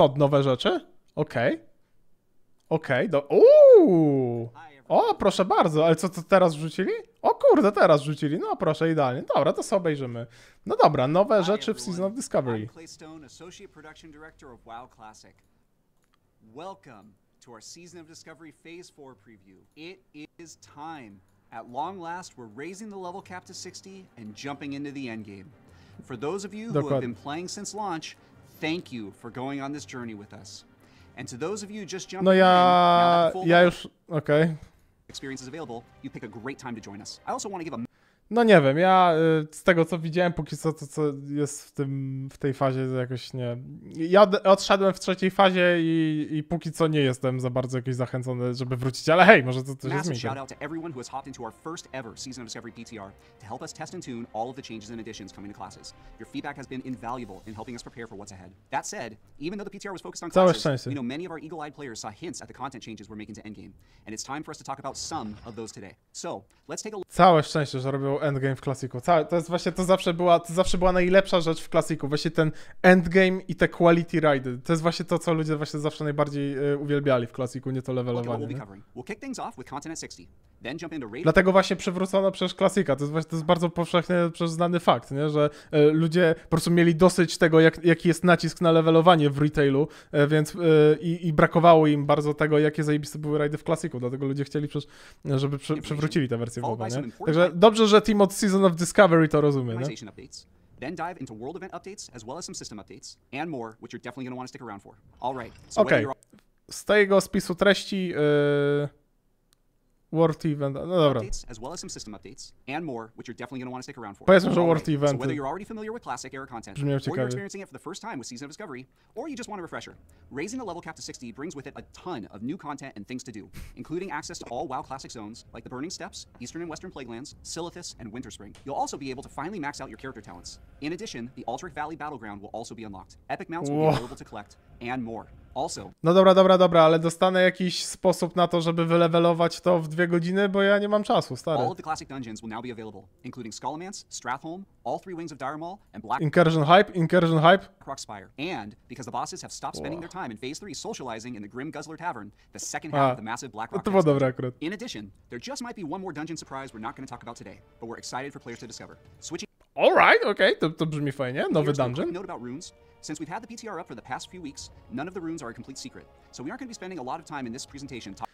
Co, nowe rzeczy? Okej. Okay. Okej, okay, do... Uuu! O, proszę bardzo, ale co, co teraz wrzucili? O kurde, teraz rzucili, no proszę, idealnie. Dobra, to sobie obejrzymy. No dobra, nowe rzeczy w Season of Discovery. Claystone, Associate Production Director of WoW Classic. Welcome to our Season of Discovery Phase 4 preview. It is time. At long last, we're raising the level cap to 60 and jumping into the endgame. For those of you who have been playing since launch, Thank you for going on this journey with us. And to those of you just jumping no, yeah, in, ja już, okej. Okay. Experiences available, you pick a great time to join us. I also want to give a No nie wiem, ja y, z tego co widziałem, póki co to co jest w, tym, w tej fazie jakoś nie... Ja odszedłem w trzeciej fazie i, i póki co nie jestem za bardzo jakoś zachęcony, żeby wrócić, ale hej, może to coś zmieni. shout out to everyone who has hopped into our first ever season of Discovery PTR to help us test and tune all of the changes and additions coming to classes. Your feedback has been invaluable in helping us prepare for what's ahead. That said, even though the PTR was focused on classes, we know many of our eagle-eyed players saw hints at the content changes we're making to Endgame, and it's time for us to talk about some of those today. So, let's take a Całe szczęście, że robią endgame w klasiku. to jest właśnie, to zawsze była, to zawsze była najlepsza rzecz w klasiku, właśnie ten endgame i te quality ride. To jest właśnie to, co ludzie właśnie zawsze najbardziej e, uwielbiali w klasiku, nie to levelowanie. Dlatego właśnie przywrócono przecież klasika. To jest, właśnie, to jest bardzo powszechnie przecież znany fakt, nie? że e, ludzie po prostu mieli dosyć tego, jak, jaki jest nacisk na levelowanie w retailu, e, więc i, i brakowało im bardzo tego, jakie zajebiste były rajdy w klasiku. Dlatego ludzie chcieli przecież, żeby przy, przywrócili tę wersję w ogóle. Także dobrze, że team od Season of Discovery to rozumie, nie? Then dive into world event updates as well as some system updates and more, which you're definitely going to want to stick around for. All right. So okay. Z tego spisu treści yy, Worth Event, no dobra. As well as some system updates and more, which you're definitely going to want to stick around for. Powiedzmy, że World Event. So whether you're already familiar with classic era content, or you're experiencing it for the first time with Season of Discovery, or you just want a refresher, raising the level cap to 60 brings with it a ton of new content and things to do, including access to all WoW classic zones like the Burning Steps, Eastern and Western Plaguelands, Silithus, and Winterspring. You'll also be able to finally max out your character talents. In addition, the Altric Valley Battleground will also be unlocked. Epic mounts will be available to collect, and more. Also. No dobra, dobra, dobra, ale dostanę jakiś sposób na to, żeby wylewelować to w dwie godziny, bo ja nie mam czasu, stary. All of the classic dungeons will now be available, including Skullomance, Strathholm, all three wings of Diremaul, and Black... Incursion Hype, Incursion Hype. Crocspire. And, because the bosses have stopped spending their time in Phase 3 socializing in the Grim Guzzler Tavern, the second half ah, of the massive Black Rock... To było dobre akurat. In addition, there just might be one more dungeon surprise we're not going to talk about today, but we're excited for players to discover. Switching... All okej, okay. to, to brzmi fajnie, nowy dungeon. Since we've had the PTR up for the past few weeks, none of the runes are a complete secret, so we aren't going to be spending a lot of time in this presentation to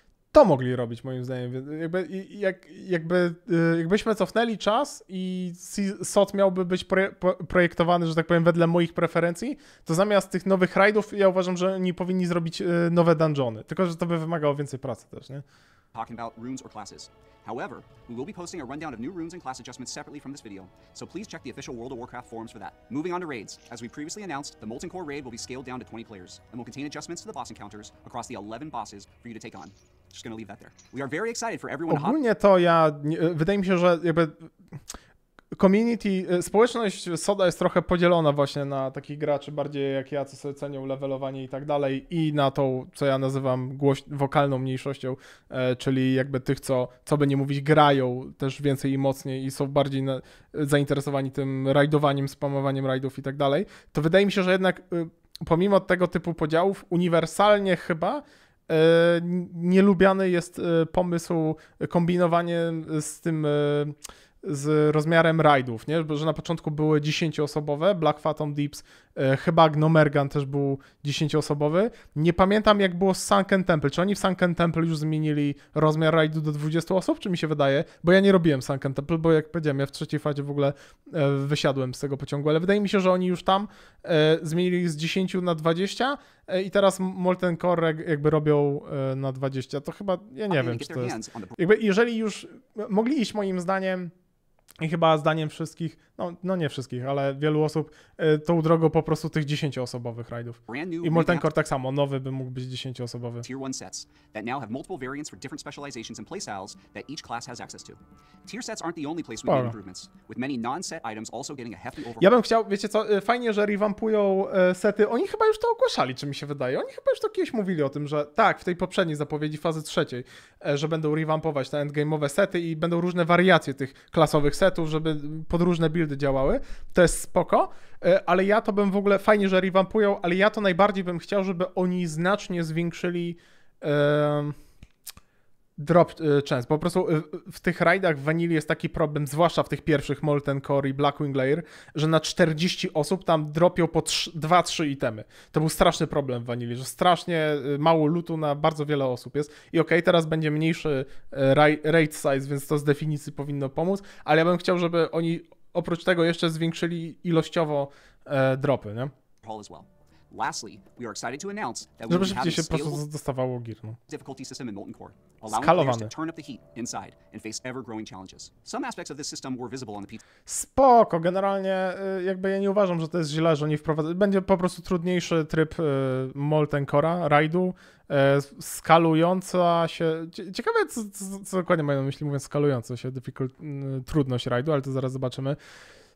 mogli robić moim zdaniem. Jakby, jak, jakby, y, jakbyśmy cofnęli czas i SOT miałby być projektowany, że tak powiem, wedle moich preferencji, to zamiast tych nowych rajdów ja uważam, że oni powinni zrobić y, nowe dungeony. Tylko, że to by wymagało więcej pracy też, nie? talking about runes or classes. However, we will be posting a rundown of new runes and class adjustments separately from this video, so please check the official World of Warcraft forums for that. Moving on to raids. As we previously announced, the Molten Core raid will be scaled down to 20 players, and will contain adjustments to the boss encounters across the 11 bosses for you to take on. Just gonna leave that there. We are very excited for everyone Ogólnie to hop... to ja... Wydaje mi się, że jakby... community, y, społeczność Soda jest trochę podzielona właśnie na takich graczy bardziej jak ja, co sobie cenią levelowanie i tak dalej i na tą, co ja nazywam głoś, wokalną mniejszością, e, czyli jakby tych, co, co by nie mówić, grają też więcej i mocniej i są bardziej na, zainteresowani tym rajdowaniem, spamowaniem rajdów i tak dalej, to wydaje mi się, że jednak y, pomimo tego typu podziałów uniwersalnie chyba e, nielubiany jest e, pomysł kombinowanie z tym e, z rozmiarem rajdów, nie? że na początku były 10-osobowe, Black Phantom Deeps, e, chyba Gnomergan też był 10-osobowy. Nie pamiętam jak było z Sunken Temple, czy oni w Sunken Temple już zmienili rozmiar rajdu do 20 osób, czy mi się wydaje? Bo ja nie robiłem Sunken Temple, bo jak powiedziałem, ja w trzeciej fazie w ogóle e, wysiadłem z tego pociągu, ale wydaje mi się, że oni już tam e, zmienili z 10 na 20 e, i teraz Molten Core jakby robią e, na 20, to chyba, ja nie wiem, czy to jest... Jakby jeżeli już mogli iść moim zdaniem i chyba zdaniem wszystkich, no, no nie wszystkich, ale wielu osób, y, tą drogą po prostu tych 10-osobowych rajdów. I Moltenkor tak samo, nowy by mógł być 10-osobowy. Tier 1 sets that now have multiple variants for different specializations and playstyles that each class has access to. Tier sets aren't the only place we made improvements, with many non-set items also getting a hefty overhaul. Ja bym chciał, wiecie co, y, fajnie, że revampują y, sety. Oni chyba już to ogłaszali, czy mi się wydaje. Oni chyba już to kiedyś mówili o tym, że tak, w tej poprzedniej zapowiedzi fazy trzeciej, y, że będą revampować te endgame'owe sety i będą różne wariacje tych klasowych setów setów, żeby podróżne buildy działały, to jest spoko, e, ale ja to bym w ogóle, fajnie, że revampują, ale ja to najbardziej bym chciał, żeby oni znacznie zwiększyli... Yy drop y, często. Po prostu y, y, w tych rajdach w Vanilli jest taki problem, zwłaszcza w tych pierwszych Molten Core i Blackwing Layer, że na 40 osób tam dropią po 2-3 itemy. To był straszny problem w wanili, że strasznie mało lutu na bardzo wiele osób jest. I okej, okay, teraz będzie mniejszy raid size, więc to z definicji powinno pomóc, ale ja bym chciał, żeby oni oprócz tego jeszcze zwiększyli ilościowo e, dropy, nie? Lastly, we are excited to announce that we have a no. difficulty system in Molten Core. Skalowany. Spoko, generalnie y, jakby ja nie uważam, że to jest źle, że oni wprowadzają... Będzie po prostu trudniejszy tryb y, Molten Corea, rajdu, y, skalująca się... Ciekawe, co, co, co dokładnie mają na myśli, mówiąc skalująca się difficult, y, trudność rajdu, ale to zaraz zobaczymy.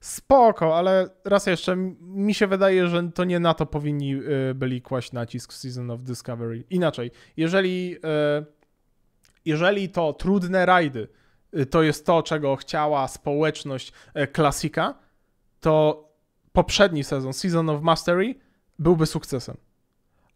Spoko, ale raz jeszcze, mi się wydaje, że to nie na to powinni y, byli kłaść nacisk w Season of Discovery. Inaczej, jeżeli... Y, jeżeli to trudne rajdy y, to jest to, czego chciała społeczność klasika, e, to poprzedni sezon, Season of Mastery, byłby sukcesem.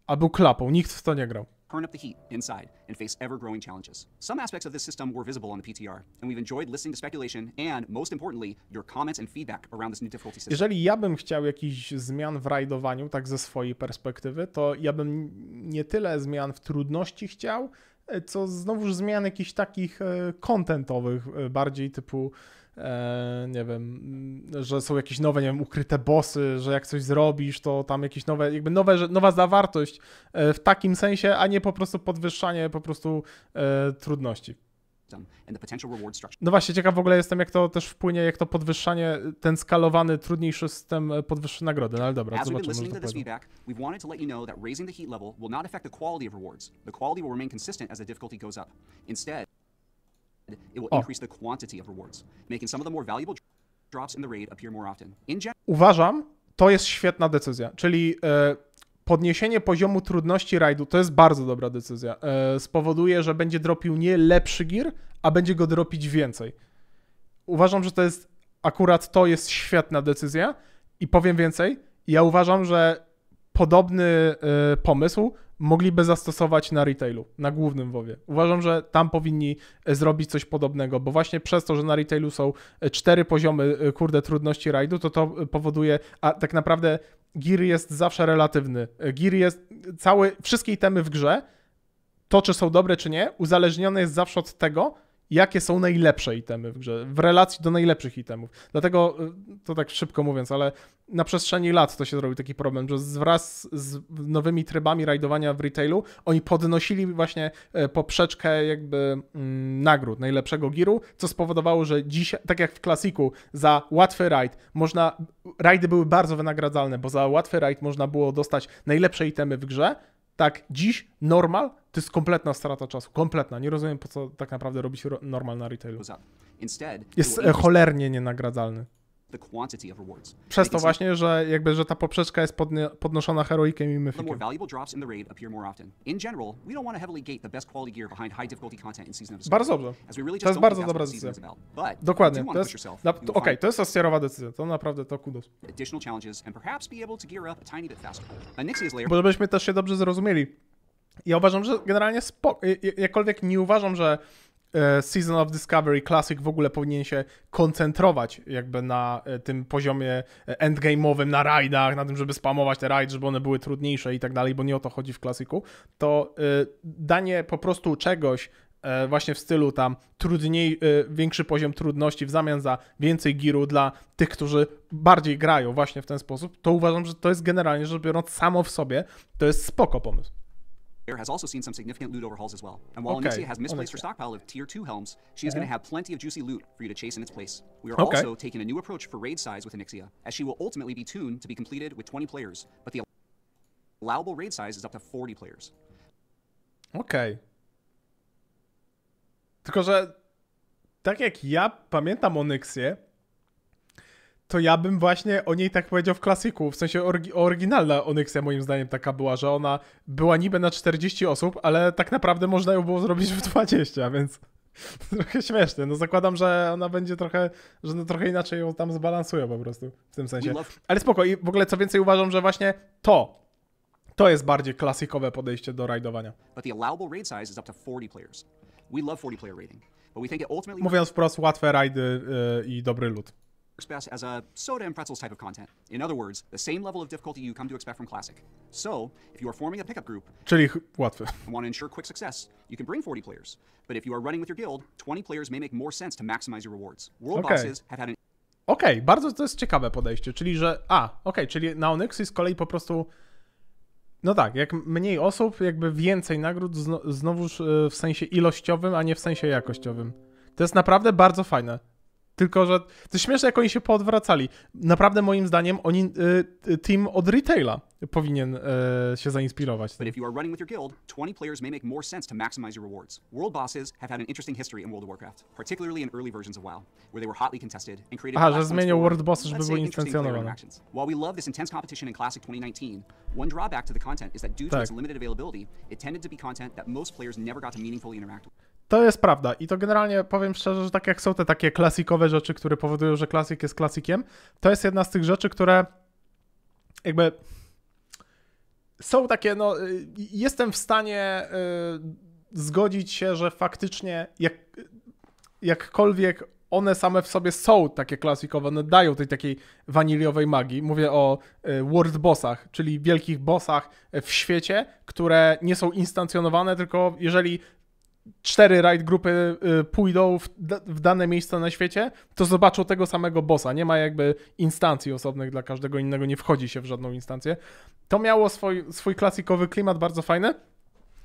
A był klapą, nikt w to nie grał. turn up the heat inside and face ever-growing challenges. Some aspects of this system were visible on the PTR, and we've enjoyed listening to speculation and, most importantly, your comments and feedback around this new difficulty system. Jeżeli ja bym chciał jakichś zmian w rajdowaniu, tak ze swojej perspektywy, to ja bym nie tyle zmian w trudności chciał, E, co znowuż zmian jakichś takich e, kontentowych, e, bardziej typu nie wiem, że są jakieś nowe, nie wiem, ukryte bossy, że jak coś zrobisz, to tam jakieś nowe, jakby nowe, nowa zawartość w takim sensie, a nie po prostu podwyższanie po prostu trudności. No właśnie, ciekaw w ogóle jestem, jak to też wpłynie, jak to podwyższanie, ten skalowany, trudniejszy system e, podwyższy nagrody, no ale dobra, zobaczymy, to Uważam, to jest świetna decyzja, czyli... E, podniesienie poziomu trudności rajdu, to jest bardzo dobra decyzja, e, spowoduje, że będzie dropił nie lepszy gear, a będzie go dropić więcej. Uważam, że to jest akurat to jest świetna decyzja i powiem więcej, ja uważam, że podobny e, pomysł mogliby zastosować na retailu, na głównym WoWie. Uważam, że tam powinni e, zrobić coś podobnego, bo właśnie przez to, że na retailu są cztery poziomy, kurde, trudności rajdu, to to powoduje, a tak naprawdę gir jest zawsze relatywny. E, gir jest cały, wszystkie itemy w grze, to czy są dobre czy nie, uzależnione jest zawsze od tego, jakie są najlepsze itemy w grze, w relacji do najlepszych itemów. Dlatego, y, to tak szybko mówiąc, ale na przestrzeni lat to się zrobił taki problem, że wraz z nowymi trybami rajdowania w retailu, oni podnosili właśnie y, poprzeczkę jakby mm, nagród najlepszego giru, co spowodowało, że dzisiaj, tak jak w klasiku, za łatwy rajd można, rajdy były bardzo wynagradzalne, bo za łatwy rajd można było dostać najlepsze itemy w grze, tak, dziś normal to jest kompletna strata czasu. Kompletna. Nie rozumiem, po co tak naprawdę robi się normal na retailu. Jest cholernie nienagradzalny. Przez to właśnie, że jakby że ta poprzeczka jest podnoszona heroikiem i myfikiem. Bardzo dobrze. To jest bardzo dobra decyzja. Dokładnie. To jest, na, to, okay, to jest ascierowa decyzja. To naprawdę to kudos. Bo żebyśmy też się dobrze zrozumieli. Ja uważam, że generalnie spoko, jakkolwiek nie uważam, że E, Season of Discovery Classic w ogóle powinien się koncentrować jakby na e, tym poziomie e, endgame'owym, na rajdach, na tym, żeby spamować te rajd, żeby one były trudniejsze i tak dalej, bo nie o to chodzi w klasyku, to danie po prostu czegoś właśnie w stylu tam trudniej, większy poziom trudności w zamian za więcej giru dla tych, którzy bardziej grają właśnie w ten sposób, to uważam, że to jest generalnie rzecz biorąc samo w sobie, to jest spoko pomysł. Air has also seen some significant loot overhauls as well. And while okay. Anixia has misplaced her stockpile of tier 2 helms, she is going to have plenty of juicy loot for you to chase in its place. We are okay. also taking a new approach for raid size with Anixia, as she will ultimately be tuned to be completed with 20 players, but the allowable raid size is up to 40 players. Okay. Tylko, że tak jak ja pamiętam Onyxie, to ja bym właśnie o niej tak powiedział w klasyku, w sensie orgi, oryginalna Onyxia moim zdaniem taka była, że ona była niby na 40 osób, ale tak naprawdę można ją było zrobić w 20, więc trochę śmieszne. No zakładam, że ona będzie trochę, że no trochę inaczej ją tam zbalansują po prostu w tym sensie. Ale spoko i w ogóle co więcej uważam, że właśnie to to jest bardziej klasikowe podejście do rajdowania. Mówiąc wprost, łatwe rajdy yy, i dobry lód best as a soda and pretzels type of content. In other words, the same level of difficulty you come to expect from classic. So, if you are forming a pickup group, Czyli łatwe. and want to ensure quick success, you can bring 40 players. But if you are running with your guild, 20 players may make more sense to maximize your rewards. World okay. bosses have had an Okej, okay, bardzo to jest ciekawe podejście, czyli że a, okej, okay, czyli na Onyxy z kolej po prostu no tak, jak mniej osób, jakby więcej nagród znowuż y, w sensie ilościowym, a nie w sensie jakościowym. To jest naprawdę bardzo fajne. Tylko, że to śmieszne, jak oni się poodwracali. Naprawdę moim zdaniem oni, y, y, team od retaila powinien y, się zainspirować. But if you are running with your guild, 20 players may make more sense to maximize your rewards. World bosses have had an interesting history in World of Warcraft, particularly in early versions of WoW, where they were hotly contested and created Aha, że zmienił world bossy, żeby były intencjonowane. While we love this intense competition in Classic 2019, one drawback to the content is that due to tak. its limited availability, it tended to be content that most players never got to meaningfully interact with. To jest prawda i to generalnie powiem szczerze, że tak jak są te takie klasikowe rzeczy, które powodują, że klasik jest klasikiem, to jest jedna z tych rzeczy, które jakby są takie, no y, jestem w stanie y, zgodzić się, że faktycznie jak, jakkolwiek one same w sobie są takie klasikowe, one dają tej takiej waniliowej magii. Mówię o y, world bossach, czyli wielkich bossach w świecie, które nie są instancjonowane, tylko jeżeli cztery raid grupy y, pójdą w, w, dane miejsce na świecie, to zobaczą tego samego bossa. Nie ma jakby instancji osobnych dla każdego innego, nie wchodzi się w żadną instancję. To miało swój, swój klasikowy klimat, bardzo fajny.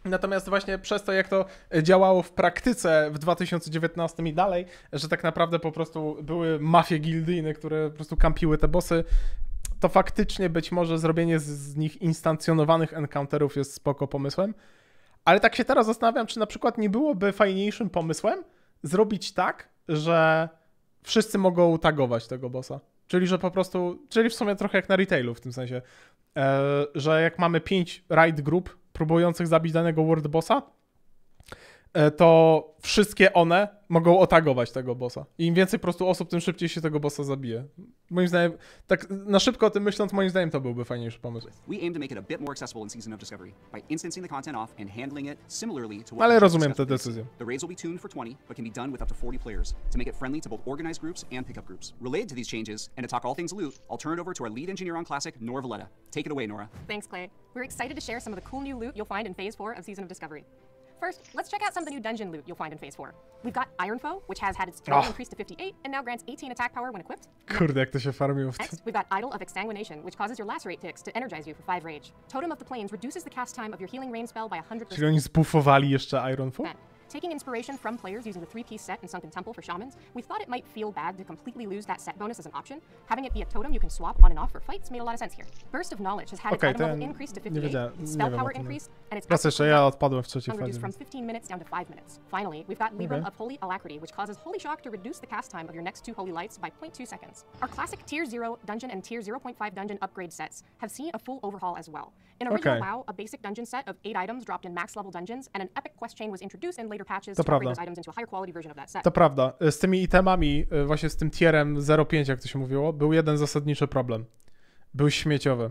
Natomiast właśnie przez to, jak to działało w praktyce w 2019 i dalej, że tak naprawdę po prostu były mafie gildyjne, które po prostu kampiły te bossy, to faktycznie być może zrobienie z, z nich instancjonowanych encounterów jest spoko pomysłem. Ale tak się teraz zastanawiam, czy na przykład nie byłoby fajniejszym pomysłem zrobić tak, że wszyscy mogą tagować tego bossa. Czyli, że po prostu, czyli w sumie trochę jak na retailu w tym sensie, e, że jak mamy pięć raid group próbujących zabić danego world bossa, E, to wszystkie one mogą otagować tego bossa. I im więcej po prostu osób, tym szybciej się tego bossa zabije. Moim zdaniem, tak na szybko o tym myśląc, moim zdaniem to byłby fajniejszy pomysł. Ale rozumiem tę decyzję. The raids will be tuned 20, Ale can be done with up to 40 players to make it friendly to both organized groups and pickup groups. Related to these changes, and to talk all things loot, I'll Nora Valletta. Take it away, Nora. Thanks, Clay. We're excited to share some of the cool new loot you'll find in Phase 4 of Season of Discovery. First, let's check out some of the new dungeon loot you'll find in Phase 4. We've got Iron Foe, which has had its total oh. Ah. increased to 58 and now grants 18 attack power when equipped. Next, we've got Idol of Exsanguination, which causes your Lacerate ticks to energize you for 5 rage. Totem of the Plains reduces the cast time of your Healing Rain spell by 100%. Czyli oni zbufowali jeszcze Iron Foe? Taking inspiration from players using the three-piece set in Sunken Temple for shamans, we thought it might feel bad to completely lose that set bonus as an option. Having it be a totem you can swap on and off for fights made a lot of sense here. Burst of Knowledge has had okay, its item increased to 58, spell power increased, and it's Raz jeszcze ja odpadłem w trzeciej fazie. from 15 minutes down to 5 minutes. Finally, we've got Libram okay. of Holy Alacrity, which causes Holy Shock to reduce the cast time of your next two Holy Lights by 0.2 seconds. Our classic Tier 0 dungeon and Tier 0.5 dungeon upgrade sets have seen a full overhaul as well. In original okay. WoW, a basic dungeon set of 8 items dropped in max level dungeons, and an epic quest chain was introduced in later to prawda. To prawda. Z tymi itemami, y, właśnie z tym tierem 0,5, jak to się mówiło, był jeden zasadniczy problem. Był śmieciowy.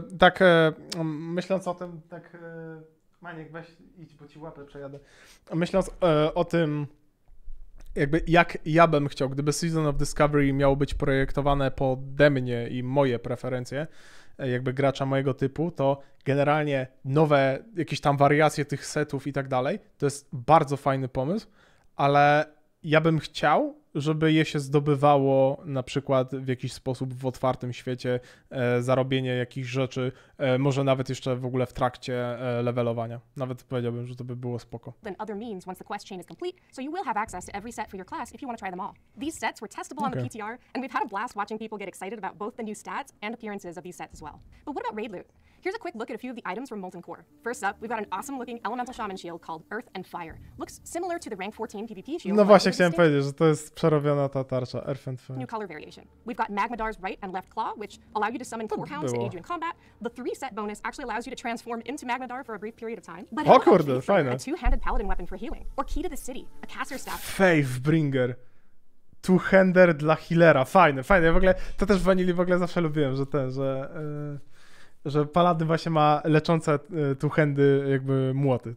tak e, myśląc o tym, tak e, Maniek weź idź, bo ci łapę przejadę. Myśląc e, o tym, jakby jak ja bym chciał, gdyby Season of Discovery miało być projektowane pode mnie i moje preferencje, jakby gracza mojego typu, to generalnie nowe, jakieś tam wariacje tych setów i tak dalej, to jest bardzo fajny pomysł, ale ja bym chciał, żeby je się zdobywało na przykład w jakiś sposób w otwartym świecie, e, zarobienie jakichś rzeczy, e, może nawet jeszcze w ogóle w trakcie e, levelowania. Nawet powiedziałbym, że to by było spoko. Than okay. PTR, and we've had a blast watching people get excited about both the new stats and appearances of these sets as well. But what about raid loot? Here's a quick look at a few of the items from Molten Core. First up, we've got an awesome looking elemental shaman shield called Earth and Fire. Looks similar to the rank 14 PvP shield. No właśnie chciałem powiedzieć, że to jest przerobiona ta tarcza Earth and Fire. New color variation. We've got Magmadar's right and left claw, which allow you to summon core hounds to aid you in combat. The three set bonus actually allows you to transform into Magmadar for a brief period of time. But o kurde, fajne. A two-handed paladin weapon for healing, or key to the city, a caster staff. Faithbringer. Two-hander dla healera. Fajne, fajne. w ogóle to też w Vanilli w ogóle zawsze lubiłem, że ten, że yy... że Paladyn właśnie ma leczące e, tu hendy jakby młoty.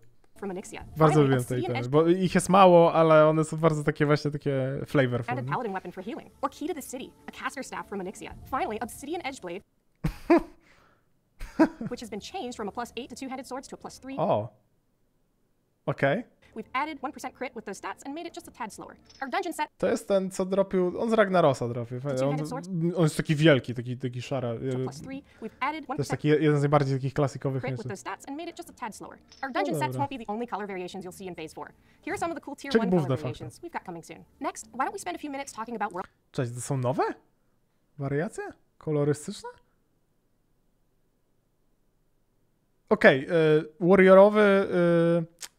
Bardzo lubię tutaj ten, bo ich jest mało, ale one są bardzo takie właśnie takie flavorful. paladin weapon for healing, or key to the city, a caster staff from Onyxia. Finally, Obsidian which has been changed from a plus eight to two-headed swords to a plus three. O. Oh. Okej. Okay. We've added 1% crit with those stats and made it just a tad slower. Our dungeon set... To jest ten, co dropił... On z Ragnarosa dropił. On, on jest taki wielki, taki, taki szary. To jest taki jeden z najbardziej takich klasykowych crit Cześć, to są nowe? Wariacje? Kolorystyczne? Okej, okay, e, y, Warriorowy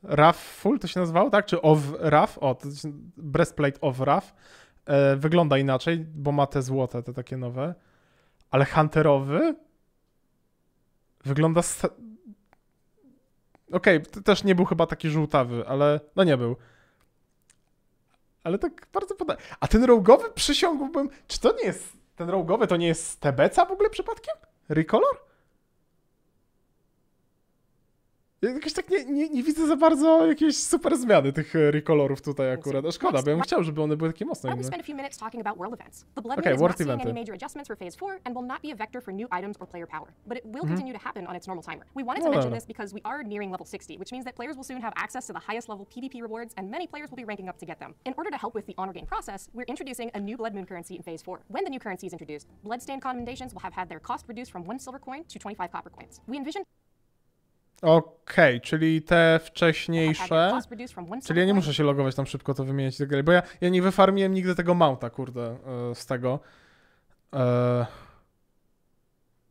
y, e, full, to się nazywało, tak? Czy Of Raff? O, to jest Breastplate Of Raff. Y, e, wygląda inaczej, bo ma te złote, te takie nowe. Ale Hunterowy wygląda... Okej, okay, też nie był chyba taki żółtawy, ale... No nie był. Ale tak bardzo podobnie. A ten rogowy przysiągłbym... Czy to nie jest... Ten rogowy to nie jest Tebeca w ogóle przypadkiem? Recolor? Jakoś tak nie, nie, nie, widzę za bardzo jakiejś super zmiany tych recolorów tutaj akurat. A szkoda, bo ja bym chciał, żeby one były takie mocne inne. Okay, world eventy. adjustments for phase 4 and will not be a vector for new items or player power, but it will mhm. continue to happen on its normal timer. We wanted to mention this because we are nearing level 60, which means that players will soon have access to the highest level PvP rewards and many players will be ranking up to get them. In order to help with the honor gain process, we're introducing a new Blood Moon currency in phase 4. When the new currency is introduced, Bloodstained will have had their cost reduced from 1 silver coin to 25 copper coins. We envision Okej, okay, czyli te wcześniejsze. Czyli ja nie muszę się logować tam szybko to wymienić i tak dalej, bo ja, ja nie wyfarmiłem nigdy tego mounta, kurde, e, z tego. E,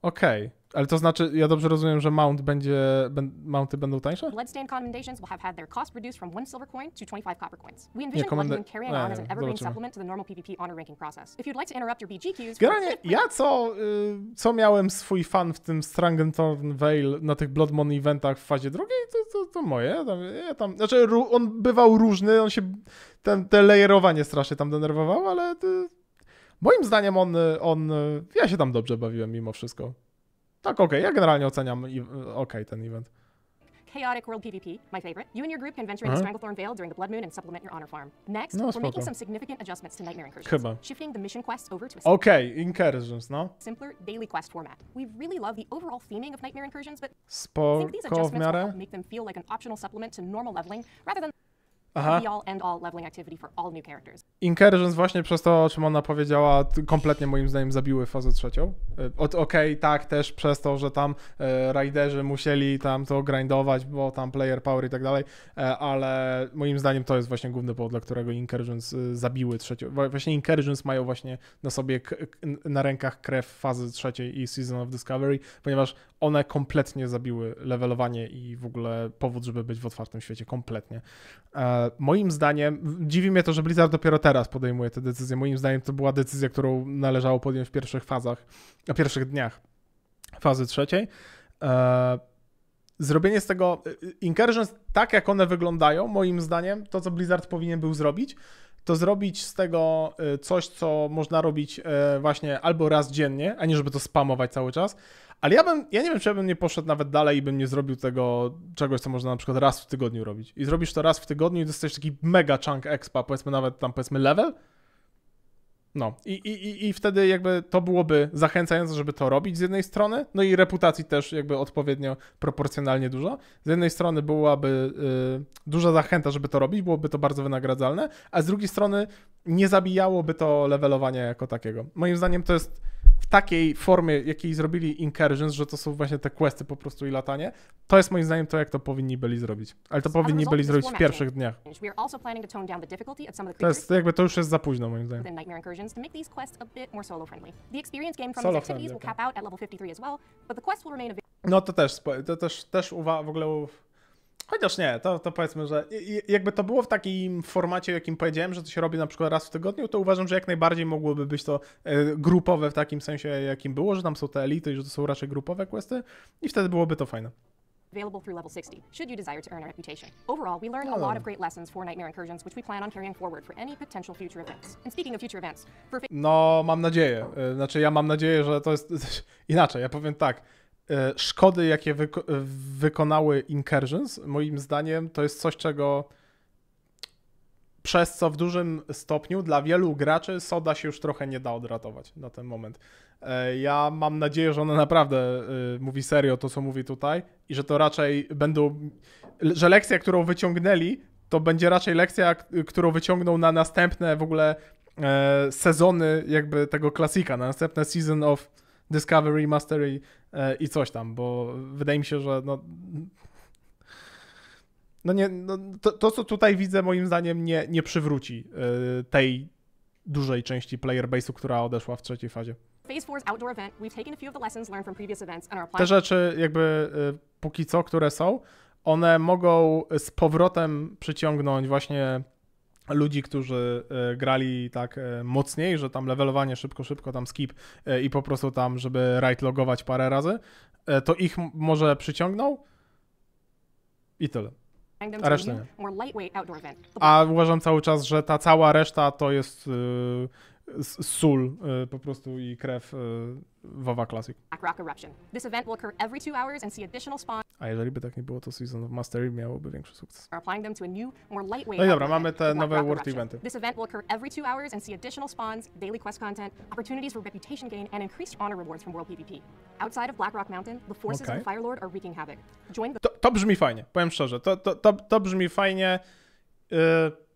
okej. Okay. Ale to znaczy, ja dobrze rozumiem, że mount będzie, mounty będą tańsze? Bloodstained commendations will have had their cost reduced from one silver coin to 25 copper coins. We envision being carried on as an evergreen supplement to the normal PvP honor ranking process. If you'd like to interrupt your BGQs... Generalnie, ja co, y, co miałem swój fan w tym Strangenthorn Vale na tych Blood eventach w fazie drugiej, to, to, to moje. Ja tam, ja tam, znaczy, on bywał różny, on się... Ten, te layerowanie strasznie tam denerwowało, ale... To, y, moim zdaniem on, y, on... Y, ja się tam dobrze bawiłem mimo wszystko. Tak, okej, ja generalnie oceniam i- ten event. Chaotic World PvP, my favorite. You and your group can venture into mhm. Stranglethorn Vale during the Blood Moon and supplement your honor farm. Next, No, we're making some significant adjustments to Nightmare Incursions. Chyba. Shifting the mission quests over to a Incursions, no. simpler daily quest format. We really love the overall theming of Nightmare Incursions, but I think these adjustments will help make them feel like an optional supplement to normal leveling rather than Aha. Incursions właśnie przez to, o czym ona powiedziała, kompletnie moim zdaniem zabiły fazę trzecią. E, okej, okay, tak, też przez to, że tam e, raiderzy musieli tam to grindować, bo tam player power i tak dalej, e, ale moim zdaniem to jest właśnie główny powód, dla którego Incursions e, zabiły trzecią. Właśnie Incursions mają właśnie na sobie na rękach krew fazy trzeciej i Season of Discovery, ponieważ one kompletnie zabiły levelowanie i w ogóle powód, żeby być w otwartym świecie kompletnie. E, moim zdaniem, dziwi mnie to, że Blizzard dopiero teraz podejmuje te decyzje. Moim zdaniem to była decyzja, którą należało podjąć w pierwszych fazach, na pierwszych dniach fazy trzeciej. E, zrobienie z tego e, incursions tak, jak one wyglądają, moim zdaniem, to co Blizzard powinien był zrobić, to zrobić z tego y, coś, co można robić y, właśnie albo raz dziennie, a nie żeby to spamować cały czas. Ale ja bym, ja nie wiem, czy ja bym nie poszedł nawet dalej i bym nie zrobił tego czegoś, co można na przykład raz w tygodniu robić. I zrobisz to raz w tygodniu i dostajesz taki mega chunk expa, powiedzmy nawet tam, powiedzmy level, no I, i, i wtedy jakby to byłoby zachęcające, żeby to robić z jednej strony, no i reputacji też jakby odpowiednio proporcjonalnie dużo. Z jednej strony byłaby y, duża zachęta, żeby to robić, byłoby to bardzo wynagradzalne, a z drugiej strony nie zabijałoby to levelowania jako takiego. Moim zdaniem to jest w takiej formie, jakiej zrobili Incursions, że to są właśnie te questy po prostu i latanie, to jest moim zdaniem to, jak to powinni byli zrobić. Ale to powinni byli zrobić w pierwszych dniach. To jest jakby to już jest za późno moim zdaniem. No to też, to też, też uwaga, w ogóle Chociaż nie, to, to powiedzmy, że jakby to było w takim formacie, jakim powiedziałem, że to się robi na przykład raz w tygodniu, to uważam, że jak najbardziej mogłoby być to e, grupowe w takim sensie, jakim było, że tam są te elity że to są raczej grupowe questy i wtedy byłoby to fajne. available through level 60, should you desire to earn a reputation. Overall, we learned a no. lot of great lessons for Nightmare Incursions, which we plan on carrying forward for any potential future events. And speaking of future events, for... No, mam nadzieję. E, znaczy, ja mam nadzieję, że to jest... Inaczej, ja powiem tak. E, szkody, jakie wyko e, wykonały Incursions, moim zdaniem to jest coś, czego przez co w dużym stopniu dla wielu graczy Soda się już trochę nie da odratować na ten moment. E, ja mam nadzieję, że ona naprawdę mówi serio to, co mówi tutaj i że to raczej będą, że lekcja, którą wyciągnęli, to będzie raczej lekcja, którą wyciągną na następne w ogóle sezony jakby tego klasika, na następne season of Discovery, Mastery e, i coś tam, bo wydaje mi się, że no, no nie, no to, to, co tutaj widzę, moim zdaniem nie, nie przywróci e, tej dużej części player base'u, która odeszła w trzeciej fazie. Te rzeczy jakby e, póki co, które są, one mogą z powrotem przyciągnąć właśnie ludzi, którzy e, grali tak e, mocniej, że tam levelowanie szybko, szybko, tam skip e, i po prostu tam, żeby right logować parę razy, to ich może przyciągnął i tyle. A reszta nie. A uważam cały czas, że ta cała reszta to jest yy, sól yy, po prostu i krew. Yy Wawa Classic. Eruption. This event will occur every two hours and see additional spawn. A jeżeli by tak nie było, to Season of Mastery miałoby większy sukces. Are applying them to a new, more lightweight. No i dobra, mamy te nowe World Eventy. This event will occur every two hours and see additional spawns, daily quest content, opportunities for reputation gain, and increased honor rewards from World PvP. Outside of Blackrock Mountain, the forces okay. of the Firelord are wreaking havoc. Join the... To, to brzmi fajnie, powiem szczerze. To, to, to, to brzmi fajnie. Yy,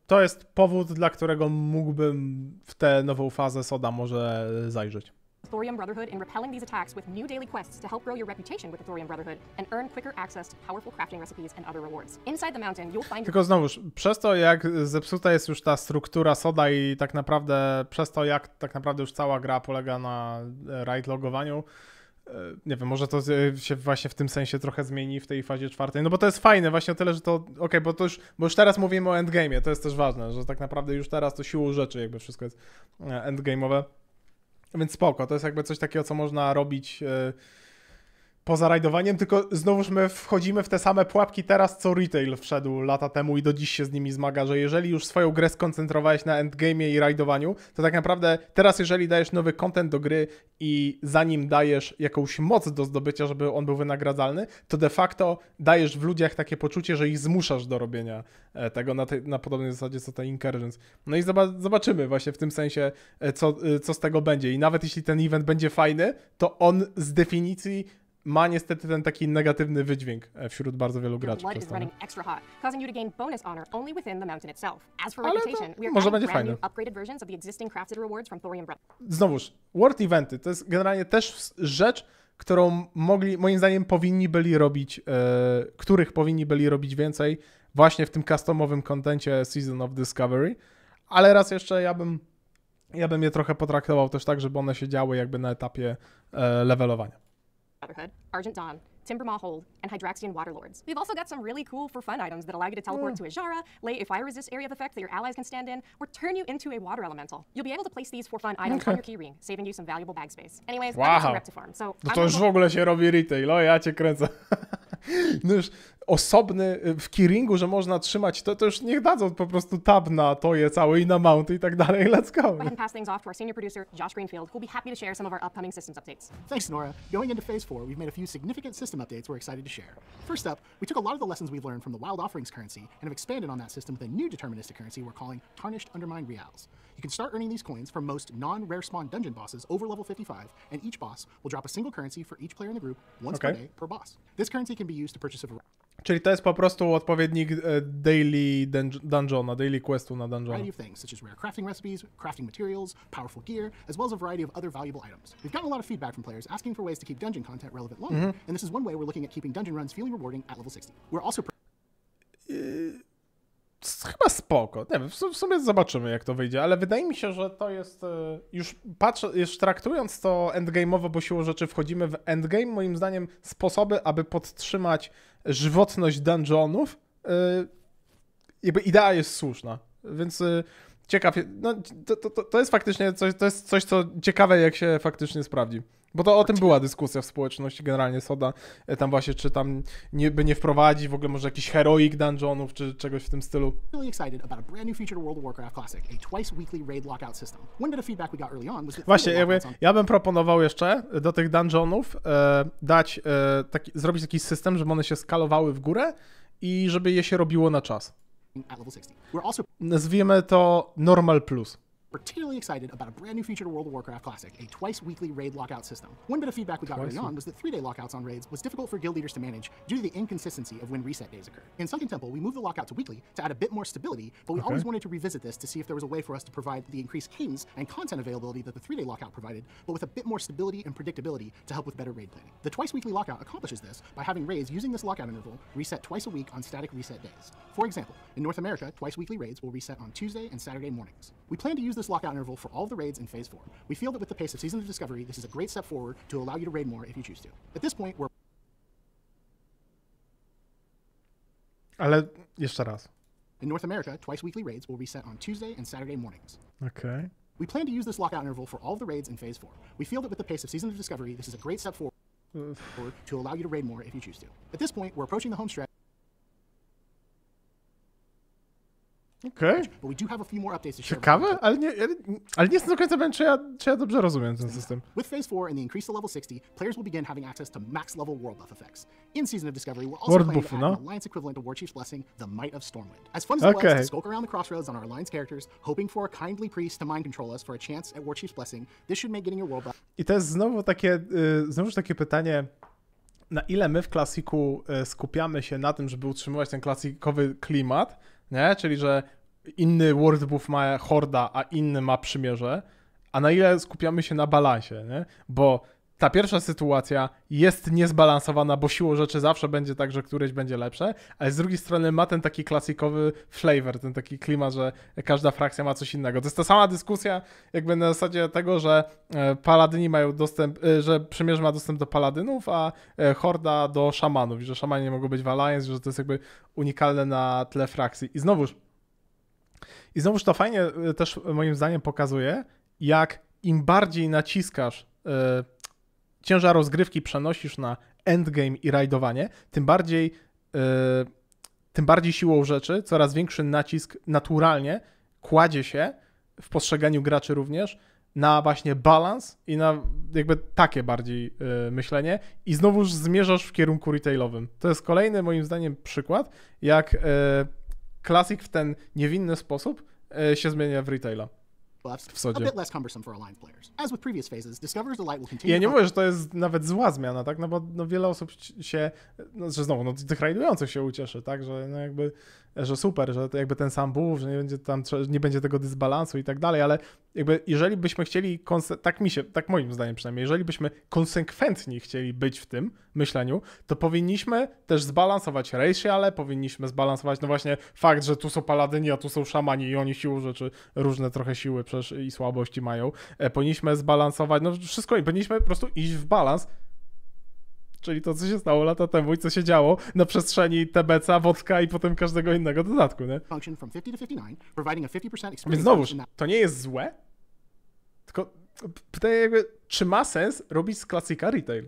to jest powód, dla którego mógłbym w tę nową fazę Soda może zajrzeć. Thorium Brotherhood in repelling these attacks with new daily quests to help grow your reputation with the Thorium Brotherhood and earn quicker access to powerful crafting recipes and other rewards. Inside the mountain, you'll find Tylko znowuż, przez to jak zepsuta jest już ta struktura soda i tak naprawdę przez to jak tak naprawdę już cała gra polega na e, raid logowaniu, e, nie wiem, może to e, się właśnie w tym sensie trochę zmieni w tej fazie czwartej. No bo to jest fajne właśnie o tyle, że to. Okej, okay, bo to już, bo już teraz mówimy o endgame'ie, to jest też ważne, że tak naprawdę już teraz to siłą rzeczy jakby wszystko jest endgame'owe. Więc spoko, to jest jakby coś takiego, co można robić e, poza rajdowaniem, tylko znowuż my wchodzimy w te same pułapki teraz, co retail wszedł lata temu i do dziś się z nimi zmaga, że jeżeli już swoją grę skoncentrowałeś na endgameie i rajdowaniu, to tak naprawdę teraz jeżeli dajesz nowy content do gry i zanim dajesz jakąś moc do zdobycia, żeby on był wynagradzalny, to de facto dajesz w ludziach takie poczucie, że ich zmuszasz do robienia e, tego na, te, na podobnej zasadzie co ta Incursions. No i zobaczymy właśnie w tym sensie, e, co, e, co z tego będzie. I nawet jeśli ten event będzie fajny, to on z definicji ma niestety ten taki negatywny wydźwięk e, wśród bardzo wielu graczy. Ale może będzie fajne. Znowuż, World Eventy to jest generalnie też rzecz, którą mogli, moim zdaniem, powinni byli robić, e, których powinni byli robić więcej właśnie w tym customowym kontencie Season of Discovery, ale raz jeszcze ja bym, ja bym je trochę potraktował też tak, żeby one się działy jakby na etapie e, levelowania. Brotherhood, Argent Dawn, Timber Maw Hold, and Hydraxian Waterlords. We've also got some really cool for fun items that allow you to teleport mm. to Ajara, lay a fire resist area of effect that your allies can stand in, or turn you into a water elemental. You'll be able to place these for fun items on your keyring, saving you some valuable bag space. Anyways, wow. I'm to farm, so... No to już w ogóle się robi retail, o ja cię kręcę. no już osobny y, w keyringu, że można trzymać, to, to już niech dadzą po prostu tab na to je całe i na mounty i tak dalej. Let's go. pass things off to our senior producer, Josh Greenfield, who'll be happy to share some of our upcoming systems updates. Thanks, Nora. Going into phase four, we've made a few significant system updates we're excited to share. First up, we took a lot of the lessons we've learned from the wild offerings currency and have expanded on that system with a new deterministic currency we're calling Tarnished Undermined Reals. You can start earning these coins from most non-rare spawn dungeon bosses over level 55, and each boss will drop a single currency for each player in the group once okay. per day per boss. This currency can be used to purchase a Czyli to jest po prostu odpowiednik daily dungeona, daily questu na dungeona. Variety of things such as rare crafting recipes, crafting materials, powerful gear, as well as a variety of other valuable items. We've gotten a lot of feedback from players asking for ways to keep dungeon content relevant longer, mm -hmm. and this is one way we're looking at keeping dungeon runs feeling rewarding at level 60. We're also chyba spoko. Nie wiem, w sumie zobaczymy, jak to wyjdzie, ale wydaje mi się, że to jest. E, już patrzę, już traktując to endgame'owo, bo siłą rzeczy wchodzimy w endgame, moim zdaniem sposoby, aby podtrzymać żywotność dungeonów. E, jakby idea jest słuszna. Więc e, ciekaw, no, to, to, to jest faktycznie coś, to jest coś, co ciekawe, jak się faktycznie sprawdzi. Bo to o tym była dyskusja w społeczności generalnie Soda, e, tam właśnie czy tam nie, by nie wprowadzić w ogóle może jakiś heroik dungeonów czy czegoś w tym stylu. Właśnie, jakby, ja bym proponował jeszcze do tych dungeonów e, dać, e, taki, zrobić taki system, żeby one się skalowały w górę i żeby je się robiło na czas. Nazwijmy to Normal Plus. particularly excited about a brand new feature to World of Warcraft Classic, a twice weekly raid lockout system. One bit of feedback we got early on was that three day lockouts on raids was difficult for guild leaders to manage due to the inconsistency of when reset days occur. In Sunken Temple, we moved the lockout to weekly to add a bit more stability, but we okay. always wanted to revisit this to see if there was a way for us to provide the increased cadence and content availability that the three day lockout provided, but with a bit more stability and predictability to help with better raid planning. The twice weekly lockout accomplishes this by having raids using this lockout interval reset twice a week on static reset days. For example, in North America, twice weekly raids will reset on Tuesday and Saturday mornings. We plan to use this lockout interval for all the raids in Phase 4. We feel that with the pace of Season of Discovery, this is a great step forward to allow you to raid more if you choose to. At this point, we're... Ale jeszcze raz. In North America, twice weekly raids will reset on Tuesday and Saturday mornings. Okay. We plan to use this lockout interval for all the raids in Phase 4. We feel that with the pace of Season of Discovery, this is a great step forward to allow you to raid more if you choose to. At this point, we're approaching the home stretch. Okej. Okay. Ciekawe, ale nie, ale nie jestem do końca pewien, czy ja, czy ja dobrze rozumiem ten system. With Phase 4 and the increase to level 60, players will begin having access to max level world buff effects. In Season of Discovery, we'll also world planning to no? an alliance equivalent to Warchief's Blessing, the Might of Stormwind. As fun as okay. it was to skulk around the crossroads on our alliance characters, hoping for a kindly priest to mind control us for a chance at Warchief's Blessing, this should make getting your world buff... I to jest znowu takie, y, znowuż takie pytanie, na ile my w klasiku y, skupiamy się na tym, żeby utrzymywać ten klasikowy klimat, nie? czyli że inny world buff ma horda, a inny ma przymierze, a na ile skupiamy się na balansie, nie? bo ta pierwsza sytuacja jest niezbalansowana, bo siłą rzeczy zawsze będzie tak, że któreś będzie lepsze, ale z drugiej strony ma ten taki klasikowy flavor, ten taki klimat, że każda frakcja ma coś innego. To jest ta sama dyskusja jakby na zasadzie tego, że e, paladyni mają dostęp, e, że przymierze ma dostęp do paladynów, a e, horda do szamanów, że szamani nie mogą być w alliance, że to jest jakby unikalne na tle frakcji. I znowuż i znowuż to fajnie też moim zdaniem pokazuje, jak im bardziej naciskasz ciężar rozgrywki przenosisz na endgame i rajdowanie, tym bardziej, yy, tym bardziej siłą rzeczy coraz większy nacisk naturalnie kładzie się w postrzeganiu graczy również na właśnie balans i na jakby takie bardziej yy, myślenie i znowuż zmierzasz w kierunku retailowym. To jest kolejny moim zdaniem przykład, jak yy, e, klasik w ten niewinny sposób się zmienia w retaila buffs, a bit less cumbersome for aligned players. As with previous phases, Discover's Delight will continue... Ja nie mówię, że to jest nawet zła zmiana, tak? No bo no, wiele osób się, no, że znowu, no tych rajdujących się ucieszy, tak? Że no, jakby, że super, że to jakby ten sam buff, że nie będzie tam, nie będzie tego dysbalansu i tak dalej, ale jakby jeżeli byśmy chcieli, tak mi się, tak moim zdaniem przynajmniej, jeżeli byśmy konsekwentni chcieli być w tym myśleniu, to powinniśmy też zbalansować ale powinniśmy zbalansować no właśnie fakt, że tu są paladyni, a tu są szamani i oni siłą rzeczy różne trochę siły przecież i słabości mają. E, powinniśmy zbalansować, no wszystko i powinniśmy po prostu iść w balans czyli to, co się stało lata temu i co się działo na przestrzeni TBC, wodka i potem każdego innego dodatku, nie? Więc znowuż, to nie jest złe, tylko pytanie jakby, czy ma sens robić z klasyka retail?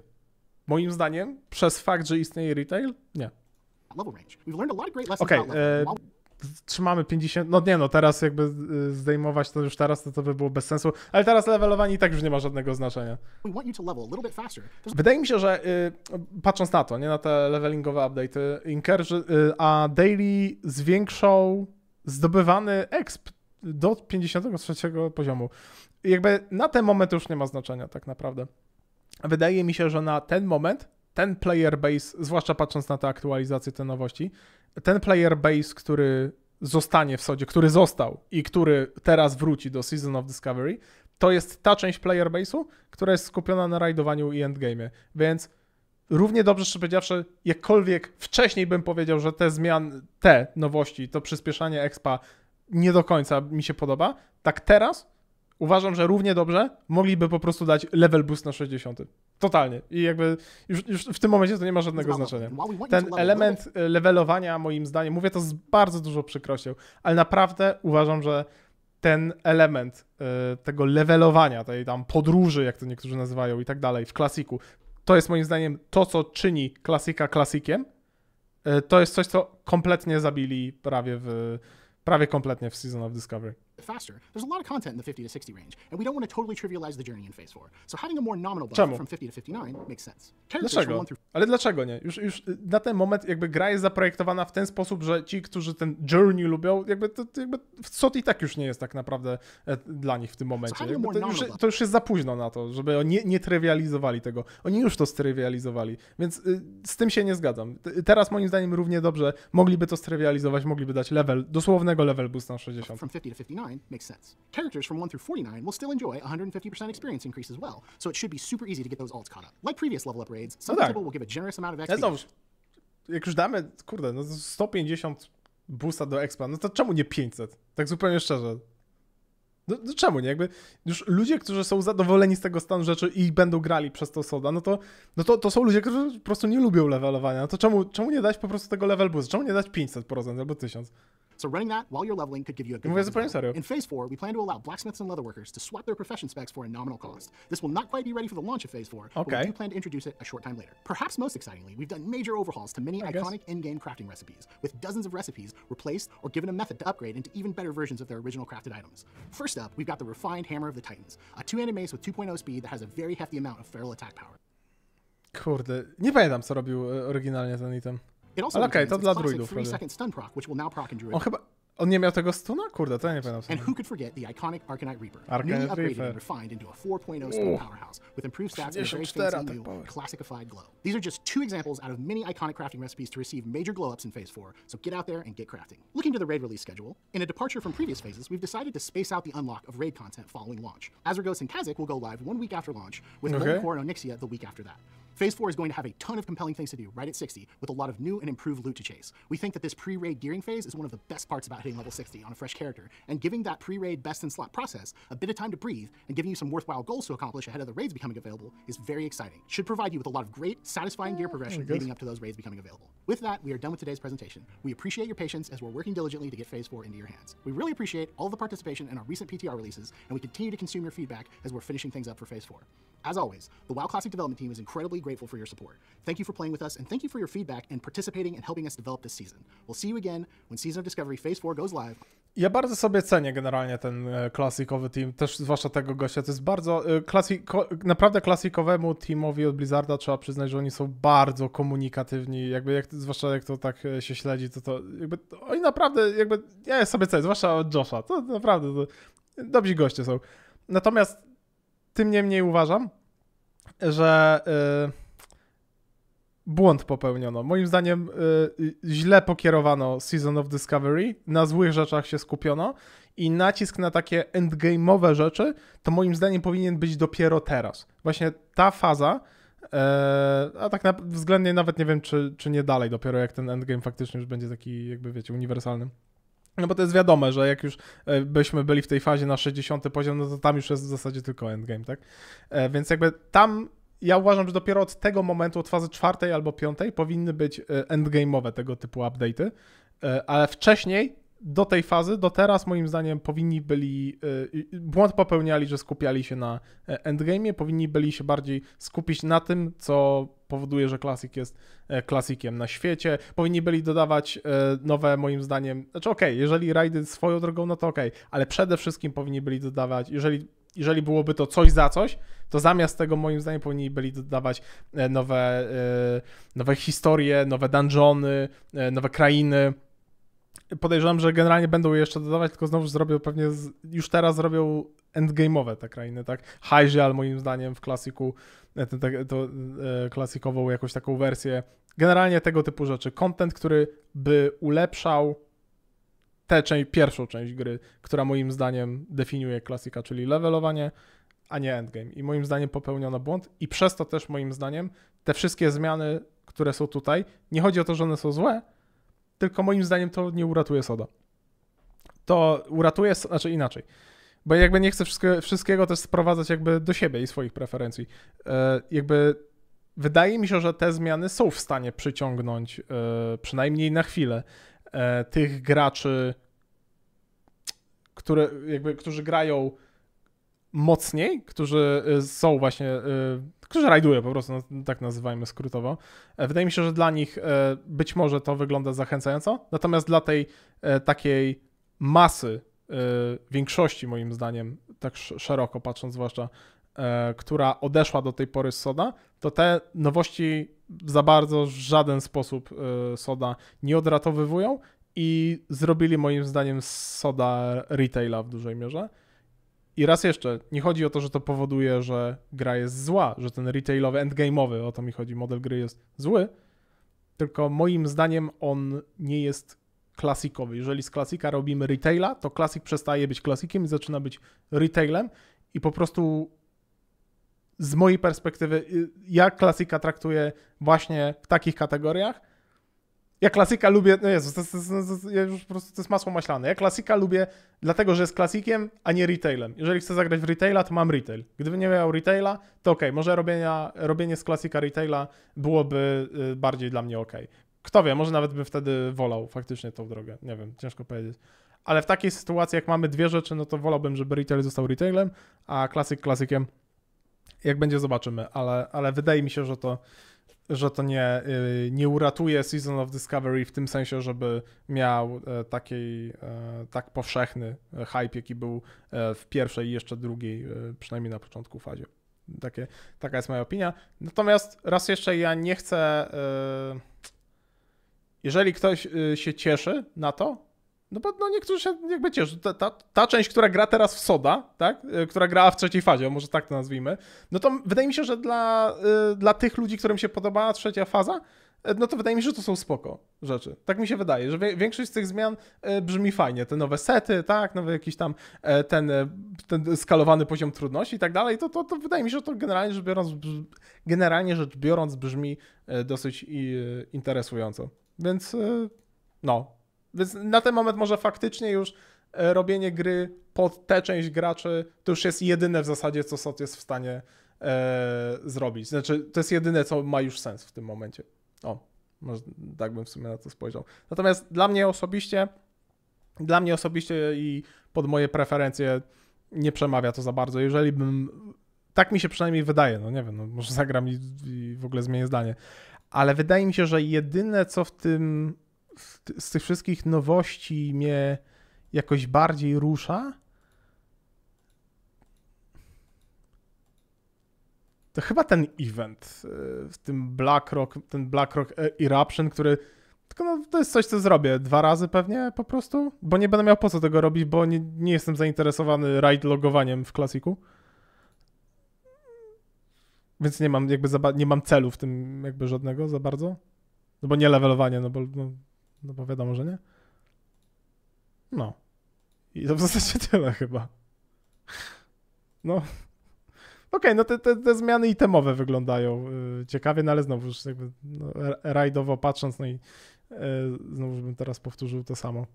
Moim zdaniem, przez fakt, że istnieje retail, nie. Okej, okay, trzymamy 50, no nie no, teraz jakby y, zdejmować to już teraz, to to by było bez sensu, ale teraz levelowanie i tak już nie ma żadnego znaczenia. Wydaje mi się, że y, patrząc na to, nie na te levelingowe update, Inkerzy, a Daily zwiększał zdobywany exp do 53 poziomu. Jakby na ten moment już nie ma znaczenia tak naprawdę. Wydaje mi się, że na ten moment ten player base, zwłaszcza patrząc na te aktualizacje, te nowości, ten player base, który zostanie w sodzie, który został i który teraz wróci do Season of Discovery, to jest ta część player base'u, która jest skupiona na rajdowaniu i endgame'ie. Więc równie dobrze, szczerze powiedziawszy, jakkolwiek wcześniej bym powiedział, że te zmiany, te nowości, to przyspieszanie expa nie do końca mi się podoba, tak teraz uważam, że równie dobrze mogliby po prostu dać level boost na 60. Totalnie. I jakby już, już w tym momencie to nie ma żadnego znaczenia. Ten element e, levelowania, moim zdaniem, mówię to z bardzo dużo przykrością, ale naprawdę uważam, że ten element e, tego levelowania, tej tam podróży, jak to niektórzy nazywają i tak dalej, w klasiku, to jest moim zdaniem to, co czyni klasika klasikiem. E, to jest coś, co kompletnie zabili prawie w, prawie kompletnie w Season of Discovery faster, there's a lot of content in the 50 to 60 range, and we don't want to totally trivialize the journey in Phase 4. So having a more nominal buff Czemu? from 50 to 59 makes sense. Dlaczego? Through... Ale dlaczego nie? Już, już y, na ten moment jakby gra jest zaprojektowana w ten sposób, że ci, którzy ten journey lubią, jakby to, to jakby i tak już nie jest tak naprawdę e, dla nich w tym momencie. So no to, już, to, już, jest za późno na to, żeby oni nie, nie trywializowali tego. Oni już to strywializowali, więc y, z tym się nie zgadzam. Y, teraz moim zdaniem równie dobrze mogliby to strywializować, mogliby dać level, dosłownego level boost na 60. From 50 to 59, 49 makes sense. Characters from 1 through 49 will still enjoy 150% experience increase as well, so it should be super easy to get those alts caught up. Like previous level up raids, some no tak. people will give a generous amount of XP. jak już damy, kurde, no 150 busa do expa, no to czemu nie 500? Tak zupełnie szczerze. No, no, czemu nie? Jakby już ludzie, którzy są zadowoleni z tego stanu rzeczy i będą grali przez to soda, no to, no to, to są ludzie, którzy po prostu nie lubią levelowania. No to czemu, czemu nie dać po prostu tego level boost? Czemu nie dać 500% albo 1000? So running that while you're leveling could give you a good. Where's the point, In Phase 4, we plan to allow blacksmiths and leatherworkers to swap their profession specs for a nominal cost. This will not quite be ready for the launch of Phase 4, okay. but we do plan to introduce it a short time later. Perhaps most excitingly, we've done major overhauls to many I iconic in-game crafting recipes, with dozens of recipes replaced or given a method to upgrade into even better versions of their original crafted items. First up, we've got the refined Hammer of the Titans, a two-handed mace with 2.0 speed that has a very hefty amount of feral attack power. Kurde, nie pamiętam co robił oryginalnie ten item. It also Okej, to dla druidów. On chyba... On nie miał tego stuna? Kurde, to ja nie pamiętam. And who could forget the iconic Arcanite Reaper, newly upgraded and refined into a 4.0 stun powerhouse with improved stats and a very fancy new classicified glow. These are just two examples out of many iconic crafting recipes to receive major glow-ups in Phase 4, so get out there and get crafting. Looking to the raid release schedule, in a departure from previous phases, we've decided to space out the unlock of raid content following launch. Azergos and Kazik will go live one week after launch, with okay. Core and Onyxia the week after that. Phase 4 is going to have a ton of compelling things to do right at 60, with a lot of new and improved loot to chase. We think that this pre-raid gearing phase is one of the best parts about hitting level 60 on a fresh character, and giving that pre-raid best-in-slot process a bit of time to breathe and giving you some worthwhile goals to accomplish ahead of the raids becoming available is very exciting. Should provide you with a lot of great, satisfying gear progression leading up to those raids becoming available. With that, we are done with today's presentation. We appreciate your patience as we're working diligently to get Phase 4 into your hands. We really appreciate all the participation in our recent PTR releases, and we continue to consume your feedback as we're finishing things up for Phase 4. As always, the WoW Classic development team is incredibly grateful for your support. Thank you for playing with us, and thank you for your feedback and participating and helping us develop this season. We'll see you again when Season of Discovery Phase 4 goes live. Ja bardzo sobie cenię generalnie ten e, klasikowy team, też zwłaszcza tego gościa. To jest bardzo. E, klasiko, naprawdę klasikowemu teamowi od Blizzarda trzeba przyznać, że oni są bardzo komunikatywni. Jakby jak, zwłaszcza jak to tak e, się śledzi, to to. Jakby, oni naprawdę, jakby. Ja sobie cenię, zwłaszcza od Josha. To naprawdę. To, dobrzy goście są. Natomiast tym niemniej uważam, że y, błąd popełniono. Moim zdaniem y, źle pokierowano Season of Discovery, na złych rzeczach się skupiono i nacisk na takie endgame'owe rzeczy to moim zdaniem powinien być dopiero teraz. Właśnie ta faza, y, a tak na, względnie nawet nie wiem, czy, czy nie dalej, dopiero jak ten endgame faktycznie już będzie taki, jakby wiecie, uniwersalny. No bo to jest wiadome, że jak już e, byśmy byli w tej fazie na 60 poziom, no to tam już jest w zasadzie tylko endgame, tak? E, więc jakby tam ja uważam, że dopiero od tego momentu, od fazy czwartej albo piątej powinny być e, endgame'owe tego typu update'y, ale wcześniej do tej fazy, do teraz moim zdaniem powinni byli, y, y, błąd popełniali, że skupiali się na e, endgame'ie, powinni byli się bardziej skupić na tym, co powoduje, że klasik jest klasikiem e, na świecie. Powinni byli dodawać e, nowe, moim zdaniem, znaczy okej, okay, jeżeli rajdy swoją drogą, no to okej, okay, ale przede wszystkim powinni byli dodawać, jeżeli jeżeli byłoby to coś za coś, to zamiast tego moim zdaniem powinni byli dodawać nowe, nowe historie, nowe dungeony, nowe krainy, podejrzewam, że generalnie będą je jeszcze dodawać, tylko znowu zrobią pewnie, z, już teraz zrobią endgame'owe te krainy, tak? ale moim zdaniem w klasiku, e, ten, to, e, klasikową jakąś taką wersję. Generalnie tego typu rzeczy. Content, który by ulepszał tę część, pierwszą część gry, która moim zdaniem definiuje klasika, czyli levelowanie, a nie endgame. I moim zdaniem popełniono błąd i przez to też moim zdaniem te wszystkie zmiany, które są tutaj, nie chodzi o to, że one są złe, tylko moim zdaniem to nie uratuje Soda. To uratuje, znaczy inaczej. Bo jakby nie chcę wszystko, wszystkiego też sprowadzać jakby do siebie i swoich preferencji. E, jakby wydaje mi się, że te zmiany są w stanie przyciągnąć, e, przynajmniej na chwilę, e, tych graczy, które, jakby, którzy grają mocniej, którzy y, są właśnie, y, którzy rajdują po prostu, no, tak nazywajmy skrótowo. E, wydaje mi się, że dla nich e, być może to wygląda zachęcająco, natomiast dla tej e, takiej masy, większości moim zdaniem, tak szeroko patrząc zwłaszcza, która odeszła do tej pory z Soda, to te nowości za bardzo w żaden sposób Soda nie odratowywują i zrobili moim zdaniem Soda retaila w dużej mierze. I raz jeszcze, nie chodzi o to, że to powoduje, że gra jest zła, że ten retailowy, endgame'owy, o to mi chodzi, model gry jest zły, tylko moim zdaniem on nie jest klasikowy. Jeżeli z klasika robimy retaila, to klasik przestaje być klasikiem i zaczyna być retailem i po prostu z mojej perspektywy y, ja klasika traktuję właśnie w takich kategoriach, ja klasyka lubię, no Jezus, to, to, to, ja już po prostu, to jest masło maślane. Ja klasyka lubię dlatego, że jest klasikiem, a nie retailem. Jeżeli chcę zagrać w retaila, to mam retail. Gdybym nie miał retaila, to ok, może robienia, robienie z klasika retaila byłoby y, bardziej dla mnie ok. Kto wie, może nawet bym wtedy wolał faktycznie tą drogę. Nie wiem, ciężko powiedzieć. Ale w takiej sytuacji, jak mamy dwie rzeczy, no to wolałbym, żeby retail został retailem, a klasyk klasykiem. Jak będzie, zobaczymy, ale, ale wydaje mi się, że to że to nie, y, nie uratuje Season of Discovery w tym sensie, żeby miał e, taki, e, tak powszechny e, hype, jaki był w pierwszej i jeszcze drugiej, przynajmniej na początku fazie. Takie, taka jest moja opinia. Natomiast raz jeszcze ja nie chcę. Jeżeli ktoś y, się cieszy na to, no bo no niektórzy się, jakby wiecie, ta, ta, ta, część, która gra teraz w Soda, tak? E, która grała w trzeciej fazie, może tak to nazwijmy, no to wydaje mi się, że dla, e, dla tych ludzi, którym się podobała trzecia faza, e, no to wydaje mi się, że to są spoko rzeczy. Tak mi się wydaje, że większość z tych zmian brzmi fajnie. Te nowe sety, tak, nowy jakiś tam ten, ten skalowany poziom trudności i tak dalej, to, to, to wydaje mi się, że to generalnie rzecz biorąc, generalnie rzecz biorąc brzmi dosyć interesująco. Więc no, więc na ten moment może faktycznie już e, robienie gry pod tę część graczy to już jest jedyne w zasadzie, co SOT jest w stanie e, zrobić. Znaczy, to jest jedyne, co ma już sens w tym momencie. O, może tak bym w sumie na to spojrzał. Natomiast dla mnie osobiście, dla mnie osobiście i pod moje preferencje nie przemawia to za bardzo. Jeżeli bym, tak mi się przynajmniej wydaje, no nie wiem, no może zagram i, i w ogóle zmienię zdanie, ale wydaje mi się, że jedyne, co w tym z, tych wszystkich nowości mnie jakoś bardziej rusza, to chyba ten event y, w tym BlackRock, ten BlackRock e- Eruption, który tylko no, to jest coś, co zrobię dwa razy pewnie po prostu, bo nie będę miał po co tego robić, bo nie, nie jestem zainteresowany raid logowaniem w klasiku. Więc nie mam jakby za, nie mam celu w tym jakby żadnego za bardzo. No bo nie levelowanie, no bo no, no bo wiadomo, że nie. No. I to w zasadzie tyle chyba. No. Okej, okay, no te, te, te, zmiany itemowe wyglądają y, ciekawie, no ale znowu już jakby no, rajdowo patrząc, no i yy, znowu bym teraz powtórzył to samo.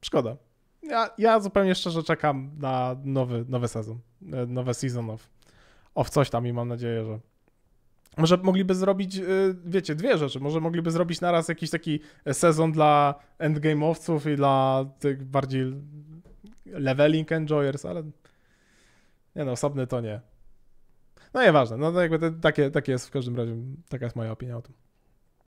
Szkoda. Ja, ja zupełnie szczerze czekam na nowy, nowy sezon, y, nowe season of, of coś tam i mam nadzieję, że może mogliby zrobić, y, wiecie, dwie rzeczy. Może mogliby zrobić naraz jakiś taki e, sezon dla endgame'owców i dla tych bardziej leveling enjoyers, ale nie no, osobny to nie. No nieważne, no to jakby takie, takie jest w każdym razie, taka jest moja opinia o tym.